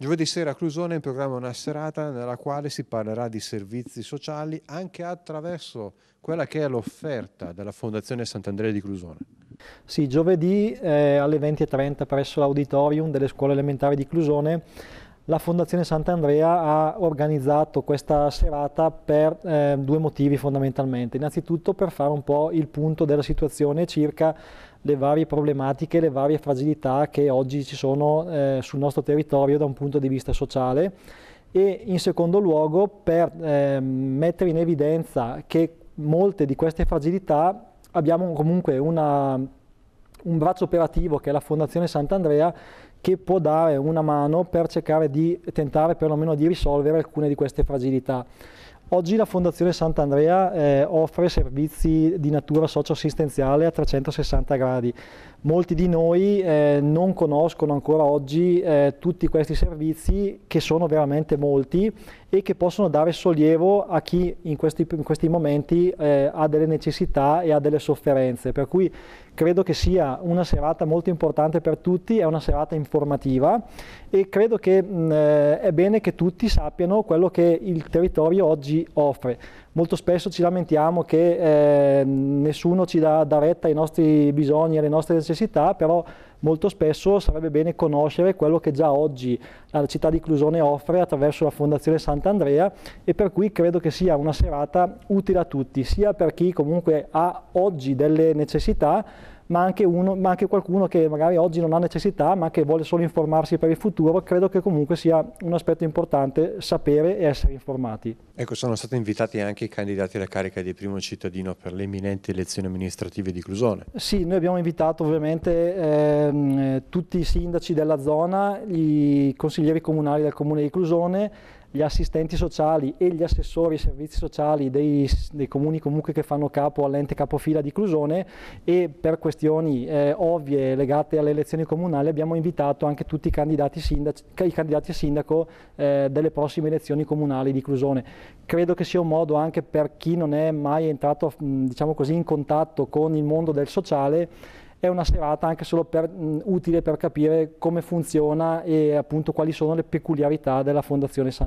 Giovedì sera a Clusone in programma una serata nella quale si parlerà di servizi sociali anche attraverso quella che è l'offerta della Fondazione Sant'Andrea di Clusone. Sì, giovedì eh, alle 20.30 presso l'auditorium delle scuole elementari di Clusone la Fondazione Sant'Andrea ha organizzato questa serata per eh, due motivi fondamentalmente. Innanzitutto per fare un po' il punto della situazione circa le varie problematiche, le varie fragilità che oggi ci sono eh, sul nostro territorio da un punto di vista sociale e in secondo luogo per eh, mettere in evidenza che molte di queste fragilità abbiamo comunque una, un braccio operativo che è la Fondazione Sant'Andrea che può dare una mano per cercare di tentare perlomeno di risolvere alcune di queste fragilità. Oggi la Fondazione Sant'Andrea eh, offre servizi di natura socioassistenziale a 360 gradi. Molti di noi eh, non conoscono ancora oggi eh, tutti questi servizi che sono veramente molti e che possono dare sollievo a chi in questi, in questi momenti eh, ha delle necessità e ha delle sofferenze. Per cui credo che sia una serata molto importante per tutti, è una serata informativa e credo che mh, eh, è bene che tutti sappiano quello che il territorio oggi offre. Molto spesso ci lamentiamo che eh, nessuno ci dà, dà retta ai nostri bisogni, e alle nostre necessità, però molto spesso sarebbe bene conoscere quello che già oggi la città di Clusone offre attraverso la Fondazione Sant'Andrea e per cui credo che sia una serata utile a tutti, sia per chi comunque ha oggi delle necessità, ma anche, uno, ma anche qualcuno che magari oggi non ha necessità, ma che vuole solo informarsi per il futuro, credo che comunque sia un aspetto importante sapere e essere informati. Ecco, sono stati invitati anche i candidati alla carica di primo cittadino per le imminenti elezioni amministrative di Clusone. Sì, noi abbiamo invitato ovviamente ehm, tutti i sindaci della zona, i consiglieri comunali del comune di Clusone, gli assistenti sociali e gli assessori ai servizi sociali dei, dei comuni comunque che fanno capo all'ente capofila di Clusone e per questioni eh, ovvie legate alle elezioni comunali abbiamo invitato anche tutti i candidati, sindaci, i candidati a sindaco eh, delle prossime elezioni comunali di Clusone. Credo che sia un modo anche per chi non è mai entrato diciamo così, in contatto con il mondo del sociale è una serata anche solo per, mh, utile per capire come funziona e appunto quali sono le peculiarità della Fondazione San